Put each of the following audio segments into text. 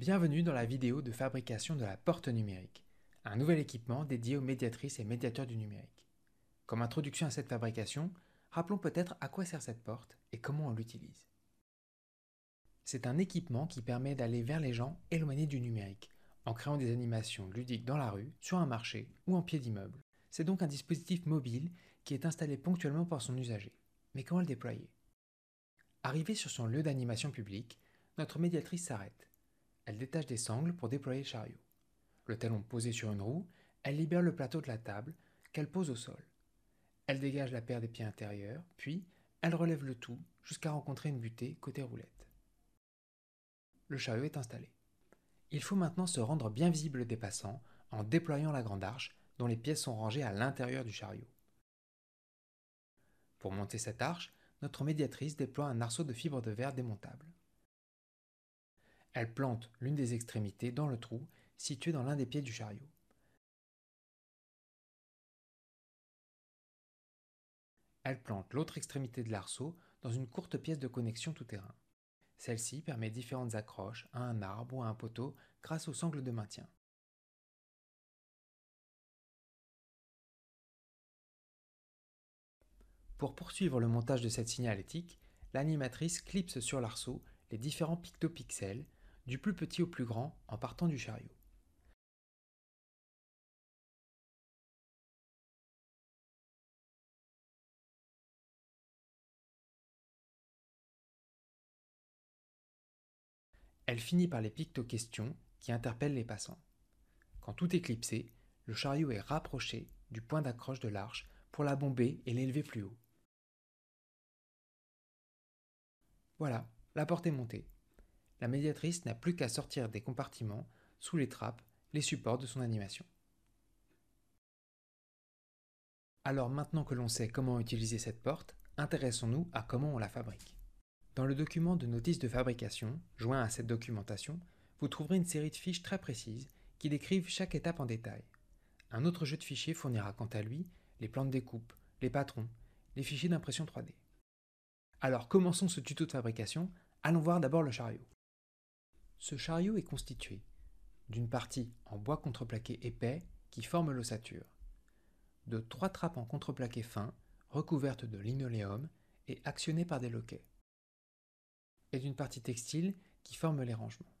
Bienvenue dans la vidéo de fabrication de la porte numérique, un nouvel équipement dédié aux médiatrices et médiateurs du numérique. Comme introduction à cette fabrication, rappelons peut-être à quoi sert cette porte et comment on l'utilise. C'est un équipement qui permet d'aller vers les gens éloignés du numérique, en créant des animations ludiques dans la rue, sur un marché ou en pied d'immeuble. C'est donc un dispositif mobile qui est installé ponctuellement par son usager. Mais comment le déployer Arrivé sur son lieu d'animation publique, notre médiatrice s'arrête elle détache des sangles pour déployer le chariot. Le talon posé sur une roue, elle libère le plateau de la table qu'elle pose au sol. Elle dégage la paire des pieds intérieurs, puis elle relève le tout jusqu'à rencontrer une butée côté roulette. Le chariot est installé. Il faut maintenant se rendre bien visible des passants en déployant la grande arche dont les pièces sont rangées à l'intérieur du chariot. Pour monter cette arche, notre médiatrice déploie un arceau de fibre de verre démontable. Elle plante l'une des extrémités dans le trou situé dans l'un des pieds du chariot. Elle plante l'autre extrémité de l'arceau dans une courte pièce de connexion tout-terrain. Celle-ci permet différentes accroches à un arbre ou à un poteau grâce aux sangles de maintien. Pour poursuivre le montage de cette signalétique, l'animatrice clipse sur l'arceau les différents pictopixels du plus petit au plus grand, en partant du chariot. Elle finit par les picto-questions qui interpellent les passants. Quand tout est éclipsé, le chariot est rapproché du point d'accroche de l'arche pour la bomber et l'élever plus haut. Voilà, la porte est montée la médiatrice n'a plus qu'à sortir des compartiments, sous les trappes, les supports de son animation. Alors maintenant que l'on sait comment utiliser cette porte, intéressons-nous à comment on la fabrique. Dans le document de notice de fabrication, joint à cette documentation, vous trouverez une série de fiches très précises qui décrivent chaque étape en détail. Un autre jeu de fichiers fournira quant à lui les plans de découpe, les patrons, les fichiers d'impression 3D. Alors commençons ce tuto de fabrication, allons voir d'abord le chariot. Ce chariot est constitué d'une partie en bois contreplaqué épais qui forme l'ossature, de trois trappes en contreplaqué fin recouvertes de linoléum et actionnées par des loquets, et d'une partie textile qui forme les rangements.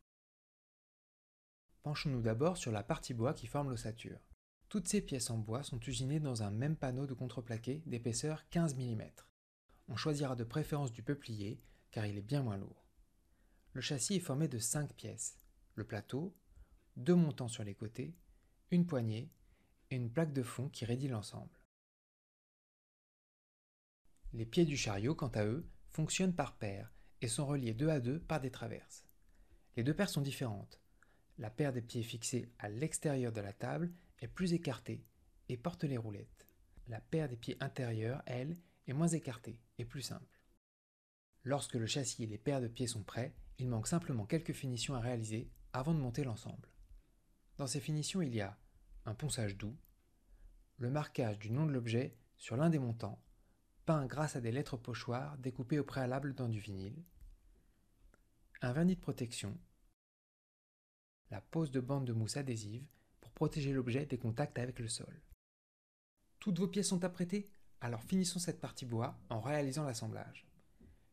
Penchons-nous d'abord sur la partie bois qui forme l'ossature. Toutes ces pièces en bois sont usinées dans un même panneau de contreplaqué d'épaisseur 15 mm. On choisira de préférence du peuplier car il est bien moins lourd le châssis est formé de cinq pièces. Le plateau, deux montants sur les côtés, une poignée et une plaque de fond qui raidit l'ensemble. Les pieds du chariot, quant à eux, fonctionnent par paires et sont reliés deux à deux par des traverses. Les deux paires sont différentes. La paire des pieds fixés à l'extérieur de la table est plus écartée et porte les roulettes. La paire des pieds intérieurs, elle, est moins écartée et plus simple. Lorsque le châssis et les paires de pieds sont prêts, il manque simplement quelques finitions à réaliser avant de monter l'ensemble. Dans ces finitions, il y a un ponçage doux, le marquage du nom de l'objet sur l'un des montants, peint grâce à des lettres pochoirs découpées au préalable dans du vinyle, un vernis de protection, la pose de bandes de mousse adhésive pour protéger l'objet des contacts avec le sol. Toutes vos pièces sont apprêtées Alors finissons cette partie bois en réalisant l'assemblage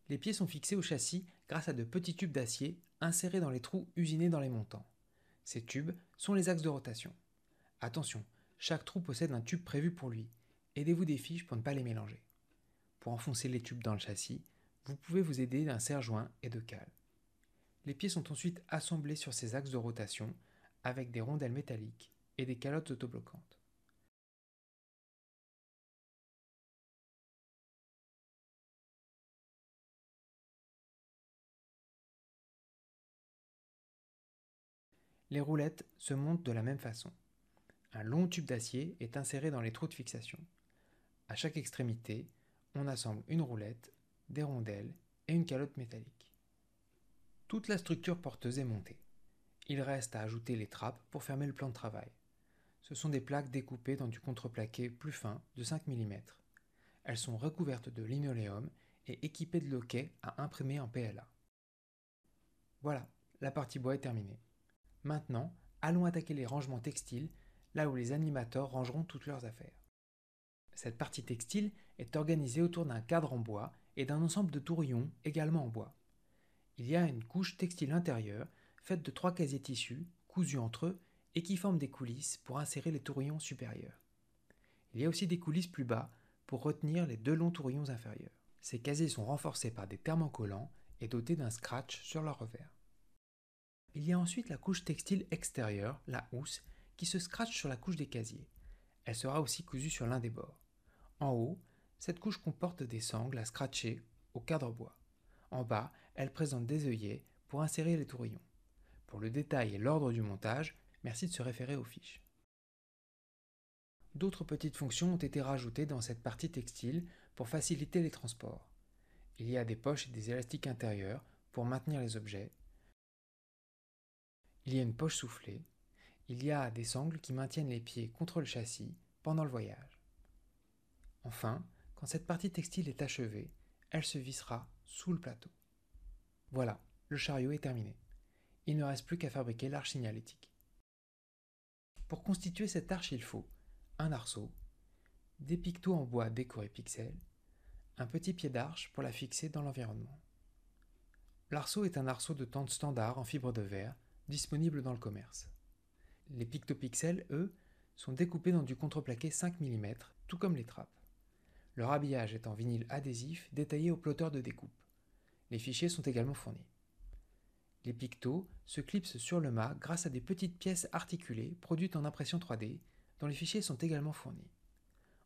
les pieds sont fixés au châssis grâce à de petits tubes d'acier insérés dans les trous usinés dans les montants. Ces tubes sont les axes de rotation. Attention, chaque trou possède un tube prévu pour lui. Aidez-vous des fiches pour ne pas les mélanger. Pour enfoncer les tubes dans le châssis, vous pouvez vous aider d'un serre-joint et de cales. Les pieds sont ensuite assemblés sur ces axes de rotation avec des rondelles métalliques et des calottes autobloquantes. Les roulettes se montent de la même façon. Un long tube d'acier est inséré dans les trous de fixation. À chaque extrémité, on assemble une roulette, des rondelles et une calotte métallique. Toute la structure porteuse est montée. Il reste à ajouter les trappes pour fermer le plan de travail. Ce sont des plaques découpées dans du contreplaqué plus fin de 5 mm. Elles sont recouvertes de linoléum et équipées de loquets à imprimer en PLA. Voilà, la partie bois est terminée. Maintenant, allons attaquer les rangements textiles, là où les animateurs rangeront toutes leurs affaires. Cette partie textile est organisée autour d'un cadre en bois et d'un ensemble de tourillons également en bois. Il y a une couche textile intérieure faite de trois casiers tissus cousus entre eux et qui forment des coulisses pour insérer les tourillons supérieurs. Il y a aussi des coulisses plus bas pour retenir les deux longs tourillons inférieurs. Ces casiers sont renforcés par des thermocollants et dotés d'un scratch sur leur revers. Il y a ensuite la couche textile extérieure, la housse, qui se scratche sur la couche des casiers. Elle sera aussi cousue sur l'un des bords. En haut, cette couche comporte des sangles à scratcher au cadre bois. En bas, elle présente des œillets pour insérer les tourillons. Pour le détail et l'ordre du montage, merci de se référer aux fiches. D'autres petites fonctions ont été rajoutées dans cette partie textile pour faciliter les transports. Il y a des poches et des élastiques intérieurs pour maintenir les objets il y a une poche soufflée, il y a des sangles qui maintiennent les pieds contre le châssis pendant le voyage. Enfin, quand cette partie textile est achevée, elle se vissera sous le plateau. Voilà, le chariot est terminé. Il ne reste plus qu'à fabriquer l'arche signalétique. Pour constituer cette arche, il faut un arceau, des pictos en bois décorés pixels, un petit pied d'arche pour la fixer dans l'environnement. L'arceau est un arceau de tente standard en fibre de verre disponibles dans le commerce. Les pictopixels, eux, sont découpés dans du contreplaqué 5 mm, tout comme les trappes. Leur habillage est en vinyle adhésif détaillé au plotteur de découpe. Les fichiers sont également fournis. Les pictos se clipsent sur le mât grâce à des petites pièces articulées produites en impression 3D, dont les fichiers sont également fournis.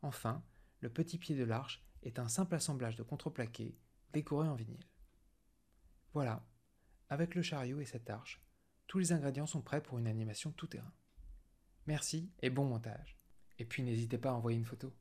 Enfin, le petit pied de l'arche est un simple assemblage de contreplaqué décoré en vinyle. Voilà, avec le chariot et cette arche, tous les ingrédients sont prêts pour une animation tout terrain. Merci et bon montage. Et puis n'hésitez pas à envoyer une photo.